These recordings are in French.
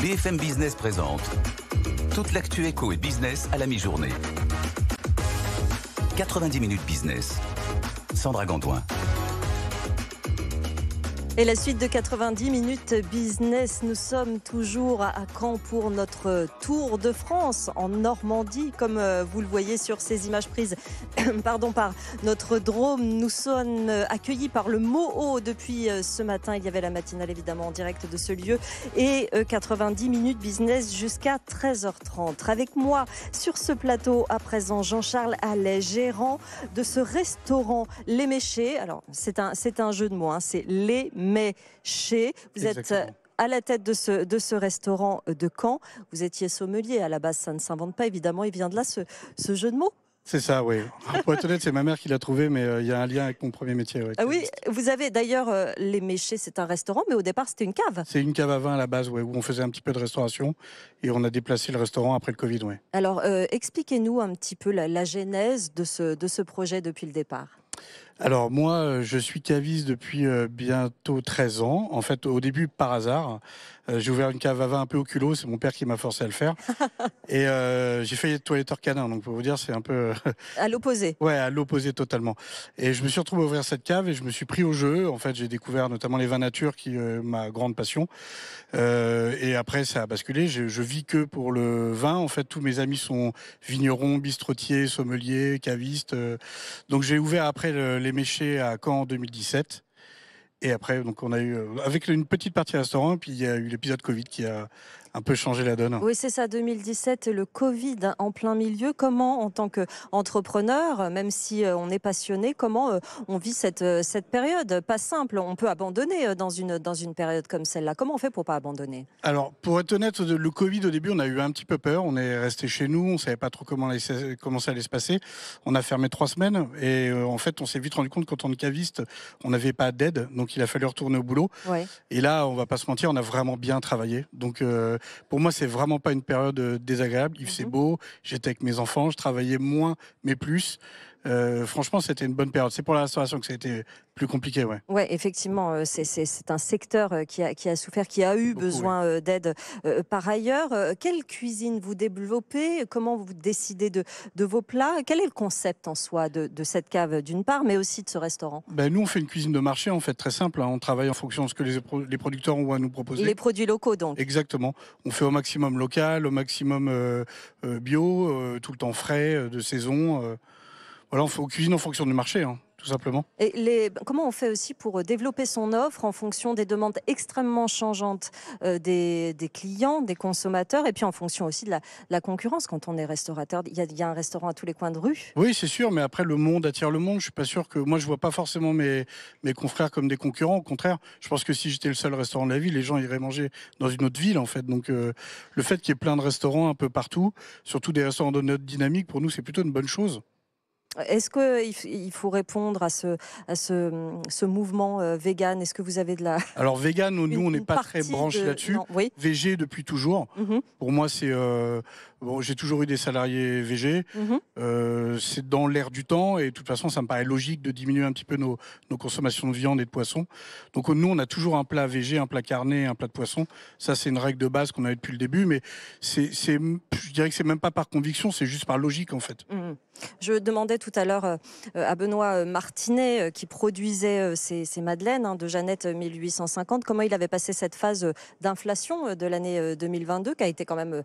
BFM Business présente toute l'actu éco et business à la mi-journée. 90 minutes business. Sandra Gandoin. Et la suite de 90 minutes business, nous sommes toujours à Caen pour notre tour de France en Normandie, comme euh, vous le voyez sur ces images prises pardon, par notre drôme. Nous sommes euh, accueillis par le Moho depuis euh, ce matin. Il y avait la matinale évidemment en direct de ce lieu et 90 minutes business jusqu'à 13h30. Avec moi sur ce plateau à présent, Jean-Charles Allais, gérant de ce restaurant Les Méchés. Alors c'est un, c'est un jeu de mots, hein. c'est Les Méchés mais chez. Vous êtes euh, à la tête de ce, de ce restaurant euh, de Caen. Vous étiez sommelier à la base, ça ne s'invente pas évidemment. Il vient de là ce, ce jeu de mots. C'est ça, oui. Pour être honnête, c'est ma mère qui l'a trouvé, mais euh, il y a un lien avec mon premier métier. ah oui, vous avez d'ailleurs les Méchés, c'est un restaurant, mais au départ c'était une cave. C'est une cave à vin à la base, où on faisait un petit peu de restauration et on a déplacé le restaurant après le Covid, ouais. Alors expliquez-nous un petit peu la, la, genèse de ce, de ce projet depuis le départ. Alors moi, euh, je suis caviste depuis euh, bientôt 13 ans. En fait, au début, par hasard, euh, j'ai ouvert une cave à vin un peu au culot. C'est mon père qui m'a forcé à le faire. Et j'ai fait toiletteur canin. Donc, pour vous dire, c'est un peu... à l'opposé. Ouais, à l'opposé totalement. Et je me suis retrouvé à ouvrir cette cave et je me suis pris au jeu. En fait, j'ai découvert notamment les vins nature, qui est ma grande passion. et après, ça a basculé. Je, vis que pour le vin. En fait, tous mes amis sont vignerons, bistrotiers, sommeliers, cavistes. Donc, j'ai ouvert après les les Méchés à Caen en 2017. Et après, donc on a eu, euh, avec une petite partie restaurant, puis il y a eu l'épisode Covid qui a un peu changé la donne. Oui, c'est ça, 2017, le Covid en plein milieu. Comment, en tant qu'entrepreneur, même si euh, on est passionné, comment euh, on vit cette, euh, cette période Pas simple, on peut abandonner dans une, dans une période comme celle-là. Comment on fait pour pas abandonner Alors, pour être honnête, le Covid, au début, on a eu un petit peu peur. On est resté chez nous, on savait pas trop comment, comment ça allait se passer. On a fermé trois semaines et en fait, on s'est vite rendu compte qu'en tant que caviste, on n'avait pas d'aide, donc il a fallu retourner au boulot. Et là, on va pas se mentir, on a vraiment bien travaillé. Donc, pour moi, c'est vraiment pas une période euh, désagréable. Il c'est mhm. beau, j'étais avec mes enfants, je travaillais moins mais plus. Euh, franchement, c'était une bonne période. C'est pour la restauration que ça a été plus compliqué, oui. effectivement, euh, c'est un secteur euh, qui a, souffert, qui a eu besoin d'aide. Par ailleurs, quelle cuisine vous développez Comment vous décidez de, vos plats Quel est le concept en soi de, cette cave, d'une part, mais aussi de ce restaurant ben, Nous, on fait une cuisine de marché, en fait, très simple. Hein. On travaille en fonction de ce que les, producteurs ont à nous proposer. Les produits locaux, donc Exactement. On fait au maximum local, au maximum bio, tout le temps frais, de saison. Voilà, on, cuisine en fonction du marché. Hein, tout simplement. Et les, comment on fait aussi pour euh, développer son offre en fonction des demandes extrêmement changeantes euh, des, clients, des consommateurs, et puis en fonction aussi de la, concurrence quand on est restaurateur Il y, a, un restaurant à tous les coins de rue. Oui, c'est sûr, mais après, le monde attire le monde. Je suis pas sûr que. Moi, je vois pas forcément mes, confrères comme des concurrents. Au contraire, je pense que si j'étais le seul restaurant de la ville, les gens iraient manger dans une autre ville, en fait. Donc, euh, le fait qu'il y ait plein de restaurants un peu partout, surtout des restaurants de notre dynamique, pour nous, c'est plutôt une bonne chose. Est-ce qu'il faut répondre à ce, mouvement euh, vegan Est-ce que vous avez de la. Alors, vegan, nous, on n'est pas très branché là-dessus. Oui. VG depuis toujours. Mmh Pour moi, c'est. Euh, j'ai toujours eu des salariés VG. Mmh euh, c'est dans l'air du temps et de toute façon, ça me paraît logique de diminuer un petit peu nos, consommations de viande et de poisson. Donc nous, on a toujours un plat VG, un plat carné, un plat de poisson. Ça, c'est une règle de base qu'on avait depuis le début, mais c'est, je dirais que c'est même pas par conviction, c'est juste par logique en fait. Mmh je demandais tout à l'heure euh, à Benoît euh, Martinet, euh, qui produisait ces, madeleines hein, de Jeannette 1850, comment il avait passé cette phase d'inflation de l'année 2022, qui a été quand même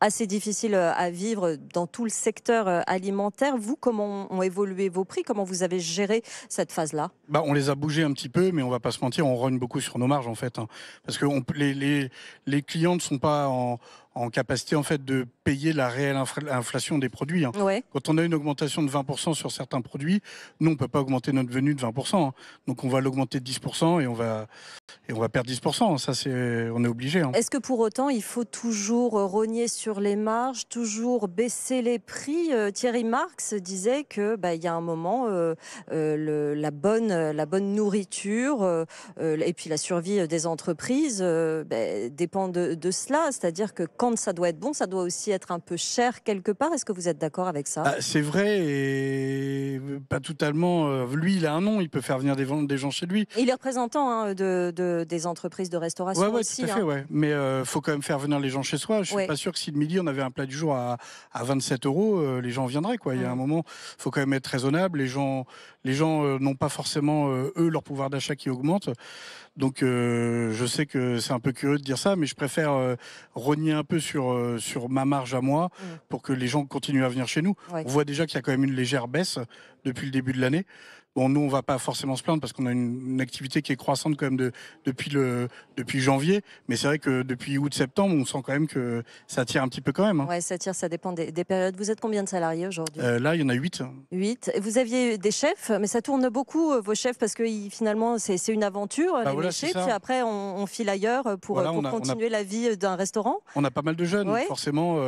assez difficile à vivre dans tout le secteur alimentaire. Vous, comment ont évolué vos prix Comment vous avez géré cette phase-là bah, On les a bougés un petit peu, mais on va pas se mentir, on rogne beaucoup sur nos marges en fait. Hein. parce que les, clients ne sont pas en, en capacité en fait de payer la réelle inflation des produits. Hein. Quand on a une augmentation de 20% sur certains produits, nous on peut pas augmenter notre venue de 20%. Hein. Donc on va l'augmenter de 10% et on va et on va perdre 10%. Ça c'est on est obligé. Hein. Est-ce que pour autant il faut toujours euh, rogner sur les marges, toujours baisser les prix euh, Thierry Marx disait que bah, il y a un moment euh, le, la bonne la bonne nourriture et puis la survie des entreprises dépendent bah, dépend de, de cela, c'est-à-dire que quand ça doit être bon, ça doit aussi être un peu cher quelque part. Est-ce que vous êtes d'accord avec ça ah, C'est vrai. Et pas totalement. Euh, lui, il a un nom, il peut faire venir des, gens chez lui. Et il est représentant hein, de, des entreprises de restauration Tout à hein. Mais il euh, faut quand même faire venir les gens chez soi. Je suis pas sûr que si le midi on avait un plat du jour à, à 27 euros, euh, les gens viendraient. Quoi. Il y a un moment, faut quand même être raisonnable. Les gens, les gens n'ont pas forcément eux leur pouvoir d'achat qui augmente. Donc je sais que c'est un peu curieux de dire ça, mais je préfère renier un peu sur sur ma marge à moi pour que les gens continuent à venir chez nous. On voit déjà qu'il y a quand même une légère baisse depuis le début de l'année. Bon, nous, on va pas forcément se plaindre parce qu'on a une, activité qui est croissante quand même depuis, le, depuis janvier. Mais c'est vrai que depuis août-septembre, on sent quand même que ça tire un petit peu quand même. Hein. Oui, ça tire, ça dépend des, périodes. Vous êtes combien de salariés aujourd'hui euh, Là, il y en a 8. 8. Vous aviez des chefs, mais ça tourne beaucoup, euh, vos chefs, parce que finalement, c'est une aventure, bah les Puis après, on, file ailleurs pour, euh, continuer la vie d'un restaurant. On a pas mal de jeunes. Forcément,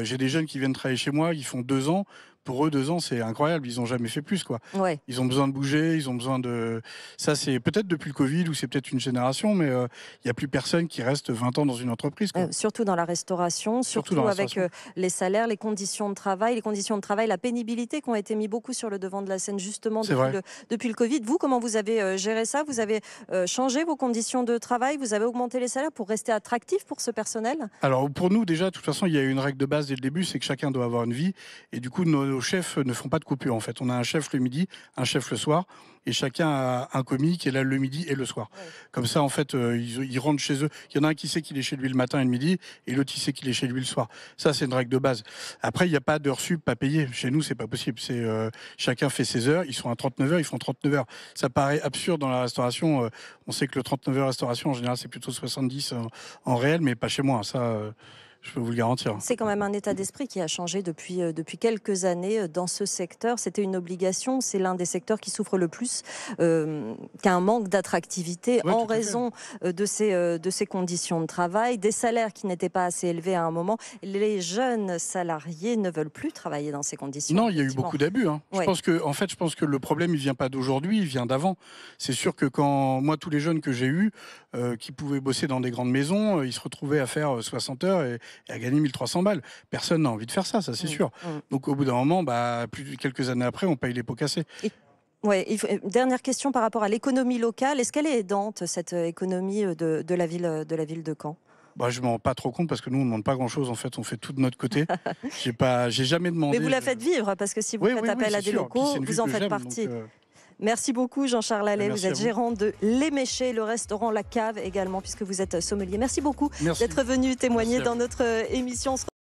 j'ai des jeunes qui viennent travailler chez moi, ils font deux ans pour eux, deux ans, c'est incroyable. Ils n'ont jamais fait plus, quoi. Ils ont besoin de bouger, ils ont besoin de. Ça, c'est peut-être depuis le Covid ou c'est peut-être une génération, mais euh, il n'y a plus personne qui reste 20 ans dans une entreprise. Quoi. Euh, surtout dans la restauration, surtout, avec euh, les salaires, les conditions de travail, les conditions de travail, la pénibilité qui ont été mis beaucoup sur le devant de la scène justement depuis le, depuis le, Covid. Vous, comment vous avez géré ça Vous avez changé vos conditions de travail Vous avez augmenté les salaires pour rester attractif pour ce personnel Alors pour nous, déjà, de toute façon, il y a une règle de base dès le début, c'est que chacun doit avoir une vie, et du coup, nos chefs ne font pas de coupure en fait. On a un chef le midi, un chef le soir, et chacun a un commis qui est là le midi et le soir. Comme ça, en fait, euh, ils, rentrent chez eux. Il y en a un qui sait qu'il est chez lui le matin et le midi, et l'autre qui sait qu'il est chez lui le soir. Ça, c'est une règle de base. Après, il n'y a pas d'heure sup pas payé. Chez nous, c'est pas possible. C'est euh, chacun fait ses heures. Ils sont à 39 heures, ils font 39 heures. Ça paraît absurde dans la restauration. Euh, on sait que le 39 heures restauration, en général, c'est plutôt 70 en, en, réel, mais pas chez moi. Ça. Je peux vous le garantir. C'est quand même un état d'esprit qui a changé depuis, euh, depuis quelques années euh, dans ce secteur. C'était une obligation. C'est l'un des secteurs qui souffre le plus euh, qu'un manque d'attractivité en raison euh, de ces, de ces conditions de travail, des salaires qui n'étaient pas assez élevés à un moment. Les jeunes salariés ne veulent plus travailler dans ces conditions. Non, il y a eu beaucoup d'abus. Hein. Je pense que, en fait, je pense que le problème, il vient pas d'aujourd'hui, il vient d'avant. C'est sûr que quand moi, tous les jeunes que j'ai eus, qui pouvaient bosser dans des grandes maisons, ils se retrouvaient à faire 60 heures et et à gagner 1300 balles. Personne n'a envie de faire ça, ça c'est mm. sûr. Mm. Donc au bout d'un moment, bah, plus, quelques années après, on paye les pots cassés. Ouais, euh, dernière question par rapport à l'économie locale. Est-ce qu'elle est aidante, cette euh, économie euh, de, de, la, ville, de la ville de Caen bah, je m'en rends pas trop compte parce que nous on demande pas grand chose en fait on fait tout de notre côté j'ai pas j'ai jamais demandé mais vous la faites vivre parce que si vous faites appel à des locaux vous en faites partie Merci beaucoup Jean-Charles Allais. vous êtes gérant de Les Méchés, le restaurant La Cave également, puisque vous êtes sommelier. Merci beaucoup d'être venu témoigner dans notre euh, émission.